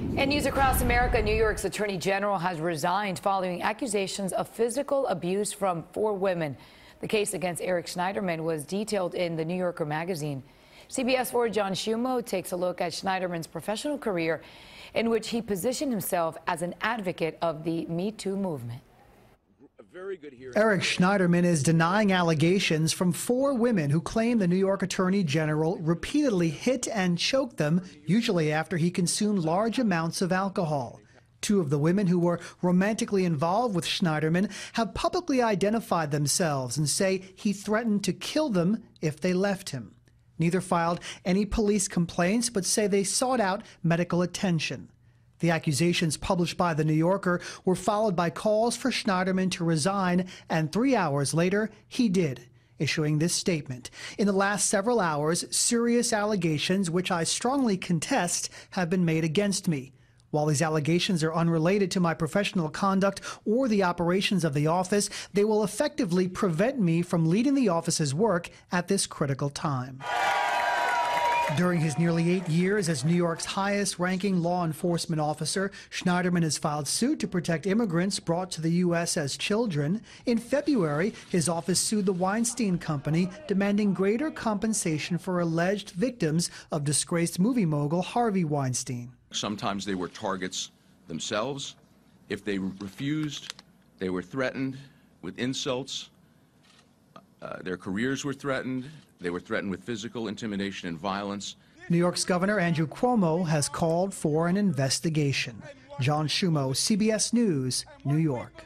In news across America, New York's attorney general has resigned following accusations of physical abuse from four women. The case against Eric Schneiderman was detailed in the New Yorker magazine. CBS 4 John Schumo takes a look at Schneiderman's professional career, in which he positioned himself as an advocate of the Me Too movement. Eric Schneiderman is denying allegations from four women who claim the New York Attorney General repeatedly hit and choked them, usually after he consumed large amounts of alcohol. Two of the women who were romantically involved with Schneiderman have publicly identified themselves and say he threatened to kill them if they left him. Neither filed any police complaints, but say they sought out medical attention. The accusations published by The New Yorker were followed by calls for Schneiderman to resign, and three hours later, he did issuing this statement. In the last several hours, serious allegations, which I strongly contest, have been made against me. While these allegations are unrelated to my professional conduct or the operations of the office, they will effectively prevent me from leading the office's work at this critical time. During his nearly eight years as New York's highest ranking law enforcement officer, Schneiderman has filed suit to protect immigrants brought to the U.S. as children. In February, his office sued the Weinstein Company, demanding greater compensation for alleged victims of disgraced movie mogul Harvey Weinstein. Sometimes they were targets themselves. If they refused, they were threatened with insults uh, their careers were threatened. They were threatened with physical intimidation and violence. New York's Governor Andrew Cuomo has called for an investigation. John Schumo, CBS News, New York.